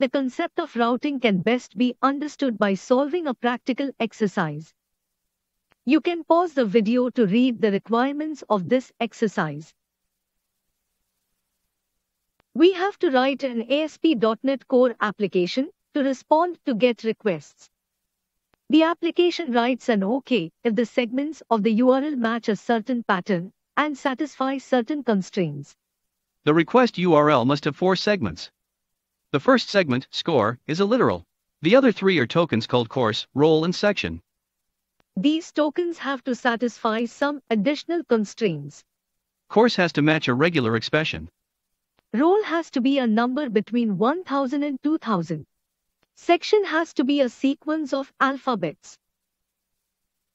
The concept of routing can best be understood by solving a practical exercise. You can pause the video to read the requirements of this exercise. We have to write an ASP.NET Core application to respond to GET requests. The application writes an OK if the segments of the URL match a certain pattern and satisfy certain constraints. The request URL must have four segments, the first segment, score, is a literal. The other three are tokens called course, role and section. These tokens have to satisfy some additional constraints. Course has to match a regular expression. Role has to be a number between 1000 and 2000. Section has to be a sequence of alphabets.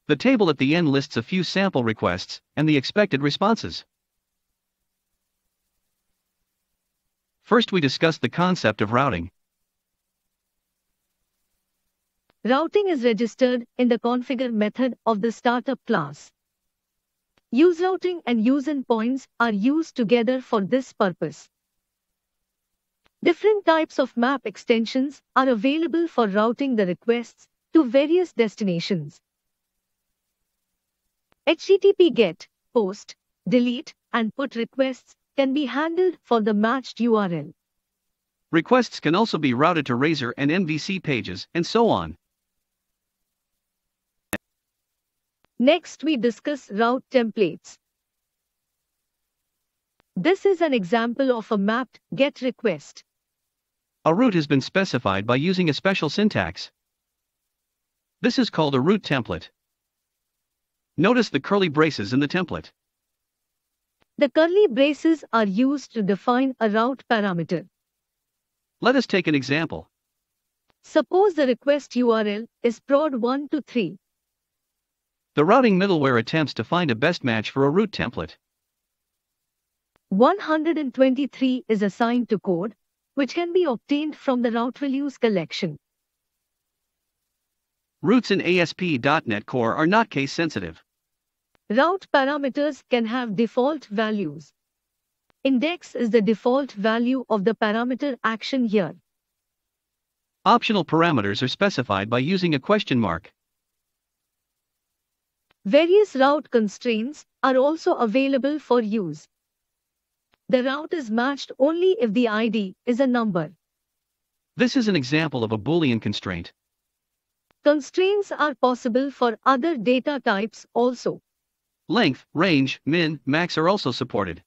The table at the end lists a few sample requests and the expected responses. First we discuss the concept of routing. Routing is registered in the configure method of the startup class. Use routing and use endpoints are used together for this purpose. Different types of map extensions are available for routing the requests to various destinations. HTTP GET, POST, DELETE, and PUT requests can be handled for the matched URL. Requests can also be routed to Razor and MVC pages, and so on. Next, we discuss route templates. This is an example of a mapped GET request. A route has been specified by using a special syntax. This is called a route template. Notice the curly braces in the template. The curly braces are used to define a route parameter. Let us take an example. Suppose the request URL is prod1 to 3. The routing middleware attempts to find a best match for a route template. 123 is assigned to code, which can be obtained from the route values collection. Routes in ASP.NET Core are not case sensitive. Route parameters can have default values. Index is the default value of the parameter action here. Optional parameters are specified by using a question mark. Various route constraints are also available for use. The route is matched only if the ID is a number. This is an example of a Boolean constraint. Constraints are possible for other data types also. Length, range, min, max are also supported.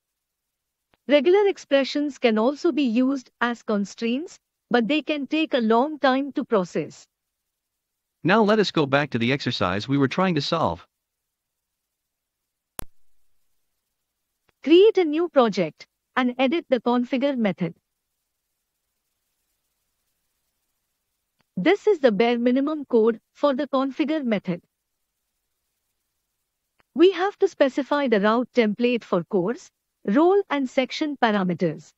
Regular expressions can also be used as constraints, but they can take a long time to process. Now let us go back to the exercise we were trying to solve. Create a new project and edit the configure method. This is the bare minimum code for the configure method. We have to specify the route template for course, role and section parameters.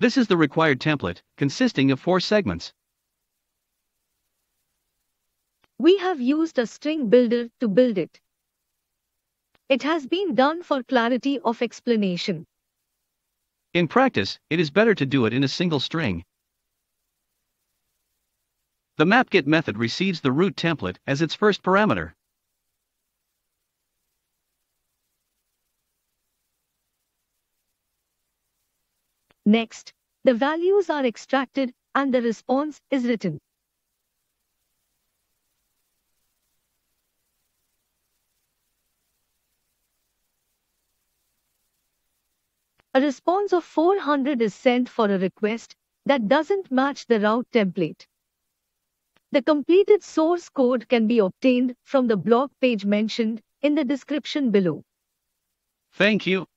This is the required template, consisting of four segments. We have used a string builder to build it. It has been done for clarity of explanation. In practice, it is better to do it in a single string. The mapget method receives the root template as its first parameter. Next, the values are extracted and the response is written. A response of 400 is sent for a request that doesn't match the route template. The completed source code can be obtained from the blog page mentioned in the description below. Thank you.